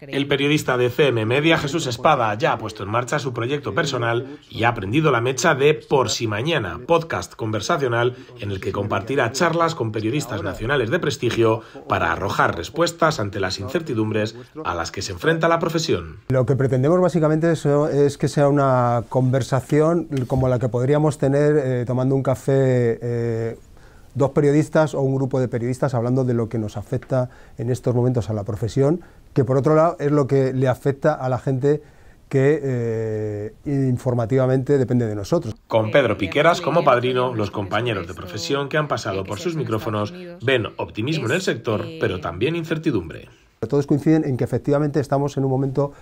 El periodista de CM Media, Jesús Espada, ya ha puesto en marcha su proyecto personal y ha aprendido la mecha de Por si mañana, podcast conversacional en el que compartirá charlas con periodistas nacionales de prestigio para arrojar respuestas ante las incertidumbres a las que se enfrenta la profesión. Lo que pretendemos básicamente es, que sea una conversación como la que podríamos tener eh, tomando un café. Eh, dos periodistas o un grupo de periodistas hablando de lo que nos afecta en estos momentos a la profesión, que por otro lado es lo que le afecta a la gente que eh, informativamente depende de nosotros. Con eh, Pedro eh, Piqueras como padrino, los compañeros de profesión que han pasado por sus micrófonos ven optimismo en el sector, pero también incertidumbre. Todos coinciden en que efectivamente estamos en un momento,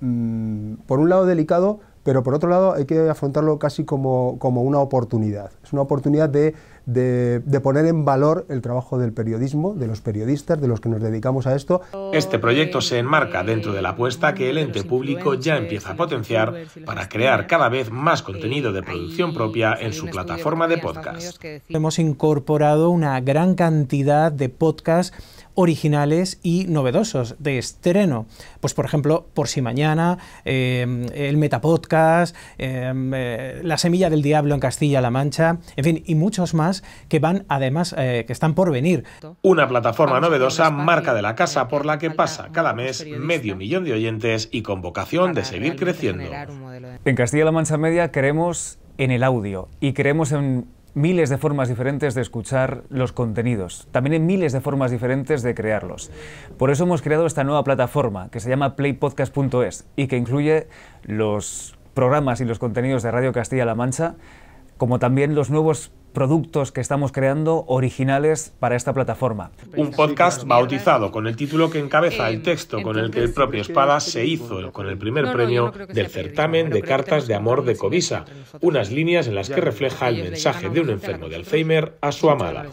mm, por un lado delicado, pero por otro lado hay que afrontarlo casi como, como una oportunidad. Es una oportunidad de de, poner en valor el trabajo del periodismo, de los periodistas, de los que nos dedicamos a esto. Este proyecto se enmarca dentro de la apuesta que el ente público ya empieza a potenciar para crear cada vez más contenido de producción propia en su plataforma de podcast. Hemos incorporado una gran cantidad de podcasts originales y novedosos de estreno. Pues por ejemplo, Por si mañana, eh, el Metapodcast, eh, eh, La semilla del diablo en Castilla-La Mancha, en fin, y muchos más que van además, eh, que están por venir. Una plataforma novedosa, marca de la casa, por la que pasa cada mes medio millón de oyentes y con vocación de seguir creciendo. En Castilla-La Mancha Media creemos en el audio y creemos en miles de formas diferentes de escuchar los contenidos, también en miles de formas diferentes de crearlos. Por eso hemos creado esta nueva plataforma que se llama playpodcast.es y que incluye los programas y los contenidos de Radio Castilla-La Mancha, como también los nuevos productos que estamos creando originales para esta plataforma. Un podcast bautizado con el título que encabeza el eh, texto con el que el propio Espada se hizo con el primer premio del certamen de cartas de amor de Covisa, unas líneas en las que refleja el mensaje de un enfermo de Alzheimer a su amada.